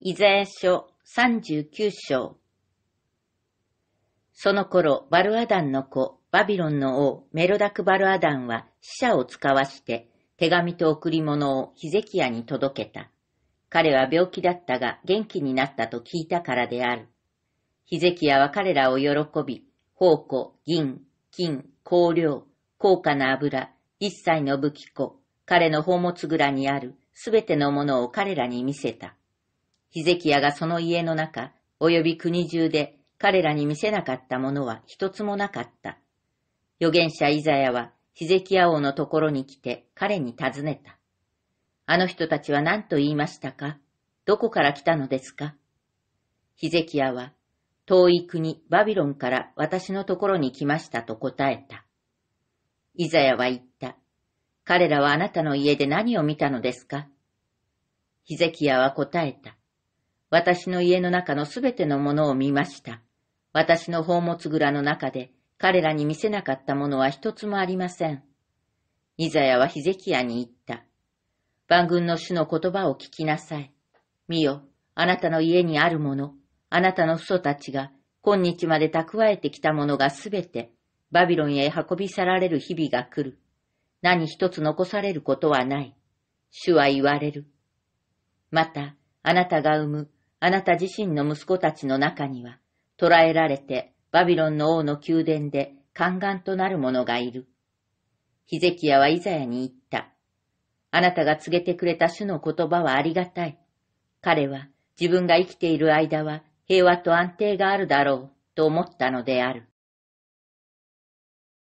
イザヤ書三十九章。その頃、バルアダンの子、バビロンの王、メロダク・バルアダンは死者を使わして、手紙と贈り物をヒゼキヤに届けた。彼は病気だったが元気になったと聞いたからである。ヒゼキヤは彼らを喜び、宝庫、銀、金、香料、高価な油、一切の武器庫、彼の宝物蔵にあるすべてのものを彼らに見せた。ヒゼキヤがその家の中、及び国中で彼らに見せなかったものは一つもなかった。預言者イザヤはヒゼキヤ王のところに来て彼に尋ねた。あの人たちは何と言いましたかどこから来たのですかヒゼキヤは、遠い国バビロンから私のところに来ましたと答えた。イザヤは言った。彼らはあなたの家で何を見たのですかヒゼキヤは答えた。私の家の中のすべてのものを見ました。私の宝物蔵の中で彼らに見せなかったものは一つもありません。イザヤはヒゼキヤに言った。万軍の主の言葉を聞きなさい。見よ、あなたの家にあるもの、あなたの父祖たちが今日まで蓄えてきたものがすべてバビロンへ運び去られる日々が来る。何一つ残されることはない。主は言われる。また、あなたが産むあなた自身の息子たちの中には、捕らえられてバビロンの王の宮殿で宦官となる者がいる。ヒゼキヤはイザヤに言った。あなたが告げてくれた主の言葉はありがたい。彼は自分が生きている間は平和と安定があるだろうと思ったのである。